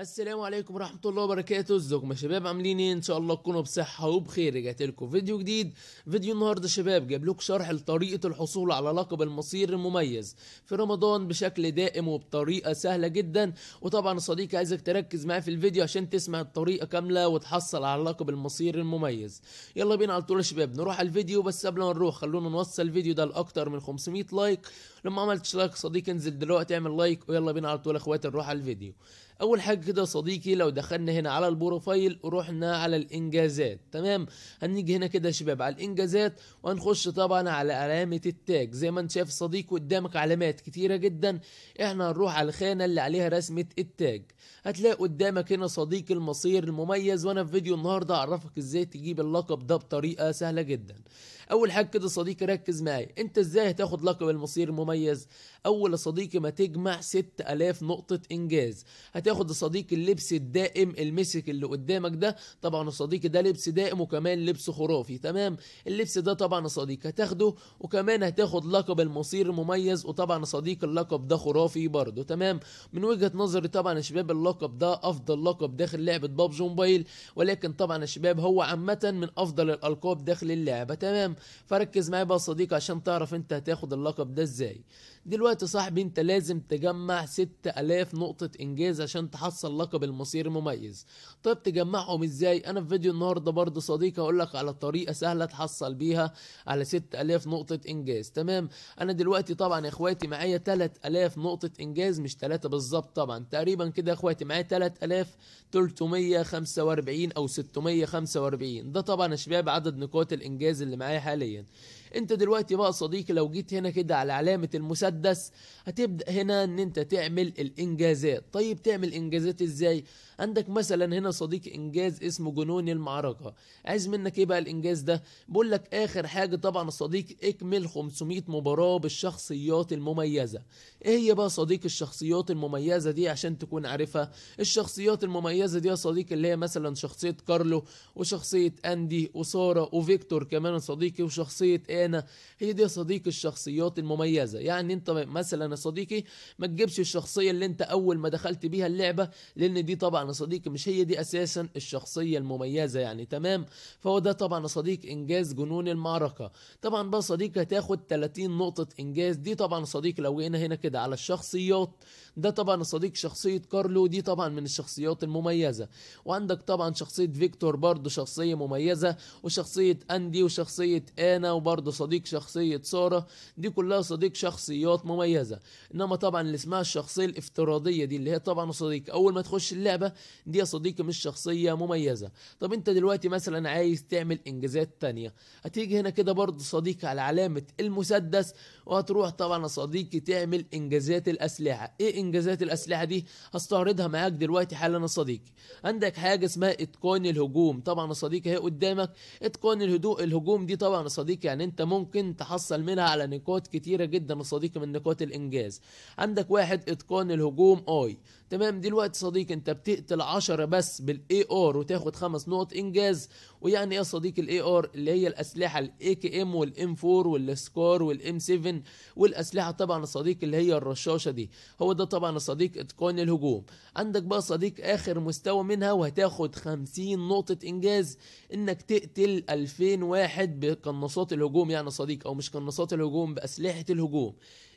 السلام عليكم ورحمة الله وبركاته ازيكم يا شباب عاملين ايه ان شاء الله تكونوا بصحة وبخير رجعت لكم فيديو جديد فيديو النهاردة شباب جاب لكم شرح لطريقة الحصول على لقب المصير المميز في رمضان بشكل دائم وبطريقة سهلة جدا وطبعا صديقي عايزك تركز معايا في الفيديو عشان تسمع الطريقة كاملة وتحصل على لقب المصير المميز يلا بينا على طول يا شباب نروح على الفيديو بس قبل ما نروح خلونا نوصل الفيديو ده لأكتر من 500 لايك ما عملتش لايك صديقي انزل دلوقتي اعمل لايك ويلا بينا على طول يا اخواتي نروح على الفيديو اول حاجه كده صديقي لو دخلنا هنا على البروفايل ورحنا على الانجازات تمام هنيجي هنا كده يا شباب على الانجازات وهنخش طبعا على علامه التاج زي ما انت شايف صديقي قدامك علامات كتيره جدا احنا هنروح على الخانه اللي عليها رسمه التاج هتلاقي قدامك هنا صديقي المصير المميز وانا في فيديو النهارده اعرفك ازاي تجيب اللقب ده بطريقه سهله جدا اول حاجه كده صديقي ركز معايا انت ازاي هتاخد لقب المصير المميز اول يا صديقي ما تجمع 6000 نقطه انجاز هت تاخد الصديق اللبس الدائم المسك اللي قدامك ده طبعا الصديق ده لبس دائم وكمان لبس خرافي تمام اللبس ده طبعا صديق هتاخده وكمان هتاخد لقب المصير المميز وطبعا صديق اللقب ده خرافي برضه تمام من وجهه نظري طبعا يا شباب اللقب ده افضل لقب داخل لعبه بابجي موبايل ولكن طبعا يا شباب هو عامه من افضل الالقاب داخل اللعبه تمام فركز معايا بقى صديقي عشان تعرف انت هتاخد اللقب ده ازاي دلوقتي صاحبي انت لازم تجمع 6000 نقطه انجاز عشان عشان تحصل لقب المصير المميز طيب تجمعهم ازاي انا في فيديو النهارده برضه صديقي هقول لك على طريقه سهله تحصل بيها على 6000 نقطه انجاز تمام انا دلوقتي طبعا يا اخواتي معايا 3000 نقطه انجاز مش 3 بالظبط طبعا تقريبا كده يا اخواتي معايا 3345 او 645 ده طبعا يا شباب عدد نقاط الانجاز اللي معايا حاليا انت دلوقتي بقى صديقي لو جيت هنا كده على علامة المسدس هتبدأ هنا ان انت تعمل الانجازات طيب تعمل انجازات ازاي عندك مثلا هنا صديق انجاز اسمه جنون المعركة عايز منك ايه بقى الانجاز ده بقول لك اخر حاجة طبعا الصديق اكمل 500 مباراة بالشخصيات المميزة ايه هي بقى صديق الشخصيات المميزة دي عشان تكون عارفها الشخصيات المميزة دي يا صديقي اللي هي مثلا شخصية كارلو وشخصية اندي وسارة وفيكتور كمان صديقي وشخصية الخيانه هي دي صديق الشخصيات المميزه يعني انت مثلا يا صديقي ما تجيبش الشخصيه اللي انت اول ما دخلت بيها اللعبه لان دي طبعا يا صديقي مش هي دي اساسا الشخصيه المميزه يعني تمام فهو ده طبعا صديق انجاز جنون المعركه طبعا بقى صديقي هتاخد 30 نقطه انجاز دي طبعا صديقي لو جينا هنا كده على الشخصيات ده طبعا صديق شخصية كارلو دي طبعا من الشخصيات المميزة وعندك طبعا شخصية فيكتور برضه شخصية مميزة وشخصية أندي وشخصية أنا وبرضه صديق شخصية سارة دي كلها صديق شخصيات مميزة إنما طبعا اللي اسمها الشخصية الافتراضية دي اللي هي طبعا صديق أول ما تخش اللعبة دي يا صديقي مش شخصية مميزة طب أنت دلوقتي مثلا عايز تعمل إنجازات تانية هتيجي هنا كده برضه صديقي على علامة المسدس وهتروح طبعا يا صديقي تعمل إنجازات الأسلحة إيه انجازات الاسلحه دي هستعرضها معاك دلوقتي حالا يا صديقي عندك حاجه اسمها اتقان الهجوم طبعا يا صديقي هي قدامك اتقان الهدوء الهجوم دي طبعا يا صديقي يعني انت ممكن تحصل منها على نقاط كتيره جدا يا صديقي من نقاط الانجاز عندك واحد اتقان الهجوم اي تمام دلوقتي صديقي انت بتقتل 10 بس بالاي ار وتاخد خمس نقط انجاز ويعني يا صديقي الاي ار اللي هي الاسلحه الاي كي ام والام 4 والسكار والام 7 والاسلحه طبعا صديق اللي هي الرشاشه دي هو ده طبعا صديق اتقان الهجوم عندك بقى صديق اخر مستوى منها وهتاخد 50 نقطه انجاز انك تقتل 2000 واحد بقناصات الهجوم يعني صديق او مش قناصات الهجوم باسلحه الهجوم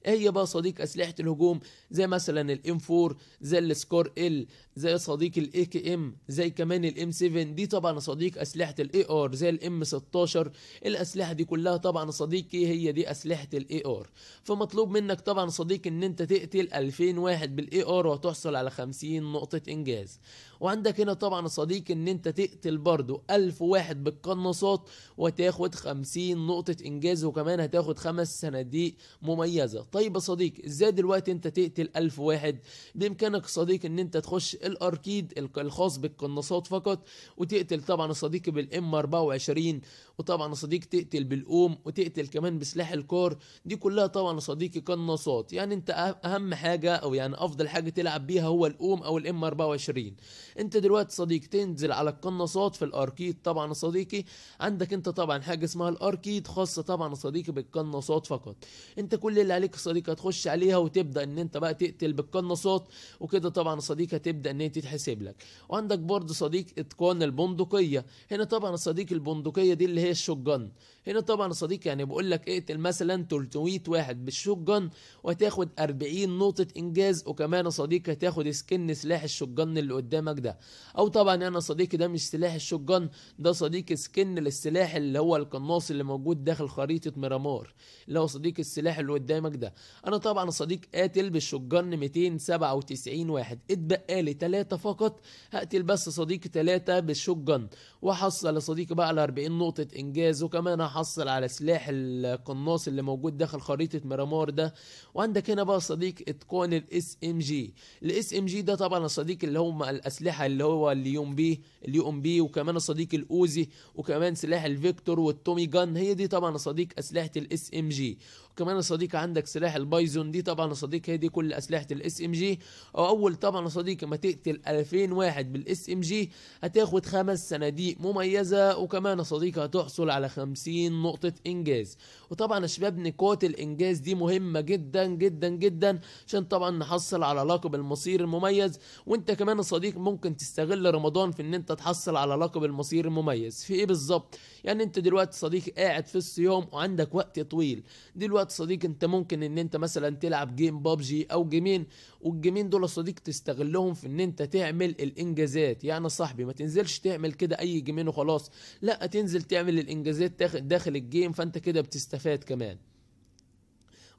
هي بقى صديق اسلحه الهجوم زي مثلا الام 4 زي السكور ال زي صديق الاي كي ام زي كمان الام 7 دي طبعا صديق اسلحه الاي ار زي الام 16 الاسلحه دي كلها طبعا صديقي إيه هي دي اسلحه الاي ار فمطلوب منك طبعا صديق ان انت تقتل 2000 واحد بالاي ار وهتحصل على 50 نقطه انجاز وعندك هنا طبعا صديق ان انت تقتل برضو ألف واحد بالقناصات وتاخد خمسين نقطة انجاز وكمان هتاخد خمس صناديق مميزة طيب يا صديقي ازاي دلوقتي انت تقتل ألف واحد بامكانك صديق ان انت تخش الاركيد الخاص بالقناصات فقط وتقتل طبعا صديق بالام 24 وطبعا صديق تقتل بالقوم وتقتل كمان بسلاح الكار دي كلها طبعا صديقي قناصات يعني انت اهم حاجة او يعني افضل حاجة تلعب بيها هو الام او الام 24 انت دلوقتي صديق تنزل على القناصات في الاركيد طبعا يا صديقي عندك انت طبعا حاجه اسمها الاركيد خاصه طبعا يا صديقي بالقناصات فقط انت كل اللي عليك يا صديقي هتخش عليها وتبدا ان انت بقى تقتل بالقناصات وكده طبعا يا صديقي هتبدا ان هي تتحسب لك وعندك برضه صديق اتقان البندقيه هنا طبعا يا صديقي البندقيه دي اللي هي الشوجن هنا طبعا يا صديقي يعني بقول لك اقتل مثلا 300 واحد بالشوجن وهتاخد 40 نقطه انجاز وكمان يا صديقي هتاخد سكن سلاح الشوجن اللي قدامك ده او طبعا انا صديقي ده مش سلاح الشجان ده صديقي سكن للسلاح اللي هو القناص اللي موجود داخل خريطه ميرامار اللي هو صديق السلاح اللي قدامك ده انا طبعا صديق قاتل بالشجان 297 واحد اتبقى لي 3 فقط هقتل بس صديقي 3 بالشجان وحصل واحصل بقى على 40 نقطه انجاز وكمان هحصل على سلاح القناص اللي موجود داخل خريطه ميرامار ده وعندك هنا بقى صديق اتقان الاس ام جي الاس ام جي ده طبعا الصديق اللي هم الاسلحه الأسلحة اللي هو اللي بي بيه بي وكمان الصديق الأوزي وكمان سلاح الفيكتور والتومي جان هي دي طبعا صديق أسلحة الاس ام جي كمان يا صديقي عندك سلاح البايزون دي طبعا يا صديقي هي دي كل اسلحه الاس ام جي او اول طبعا يا صديقي ما تقتل 2000 واحد بالاس ام جي هتاخد خمس صناديق مميزه وكمان يا صديقي هتحصل على 50 نقطه انجاز وطبعا يا شباب نقاط الانجاز دي مهمه جدا جدا جدا عشان طبعا نحصل على لقب المصير المميز وانت كمان يا صديقي ممكن تستغل رمضان في ان انت تحصل على لقب المصير المميز في ايه بالظبط يعني انت دلوقتي صديقي قاعد في الصيام وعندك وقت طويل دلوقتي الوقت صديق انت ممكن ان انت مثلا تلعب جيم بابجي او جيمين والجيمين دول صديق تستغلهم في ان انت تعمل الانجازات يعني صاحبي ما تنزلش تعمل كده اي جيمين وخلاص لا تنزل تعمل الانجازات داخل الجيم فانت كده بتستفاد كمان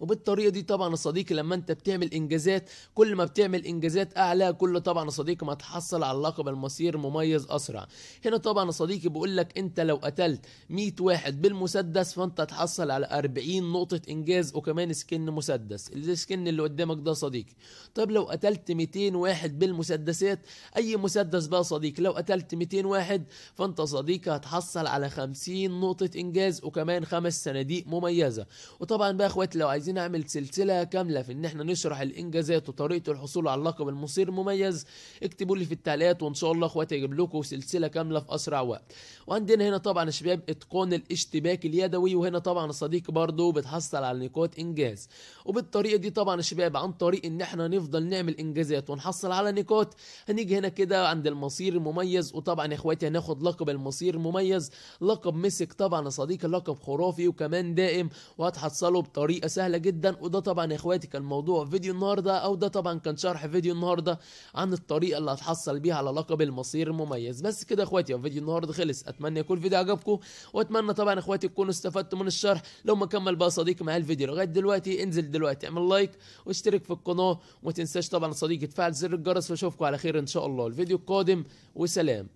وبالطريقه دي طبعا يا صديقي لما انت بتعمل انجازات كل ما بتعمل انجازات اعلى كل طبعا يا صديقي ما تحصل على لقب المصير مميز اسرع هنا طبعا يا صديقي بيقول لك انت لو قتلت 100 واحد بالمسدس فانت هتحصل على 40 نقطه انجاز وكمان سكن مسدس السكن اللي قدامك ده صديقي طب لو قتلت 200 واحد بالمسدسات اي مسدس بقى صديقي لو قتلت 200 واحد فانت صديقي هتحصل على 50 نقطه انجاز وكمان خمس صناديق مميزه وطبعا بقى اخواتي لو عايزين نعمل سلسلة كاملة في ان احنا نشرح الانجازات وطريقة الحصول على اللقب المصير المميز اكتبوا لي في التعليقات وان شاء الله اخواتي اجيب لكم سلسلة كاملة في اسرع وقت وعندنا هنا طبعا يا شباب اتقان الاشتباك اليدوي وهنا طبعا الصديق برضه بتحصل على نقاط انجاز وبالطريقة دي طبعا يا شباب عن طريق ان احنا نفضل نعمل انجازات ونحصل على نقاط هنيجي هنا كده عند المصير المميز وطبعا يا اخواتي هناخد لقب المصير المميز لقب مسك طبعا يا صديقي لقب خرافي وكمان دائم وهتحصله بطريقة سهلة سهله جدا وده طبعا يا اخواتي كان موضوع فيديو النهارده او ده طبعا كان شرح فيديو النهارده عن الطريقه اللي هتحصل بيها على لقب المصير المميز بس كده يا اخواتي فيديو النهارده خلص اتمنى يكون الفيديو عجبكم واتمنى طبعا يا اخواتي تكونوا استفدتوا من الشرح لو ما كمل بقى صديقي معايا الفيديو لغايه دلوقتي انزل دلوقتي اعمل لايك واشترك في القناه وما تنساش طبعا صديقي تفعل زر الجرس واشوفكم على خير ان شاء الله الفيديو القادم وسلام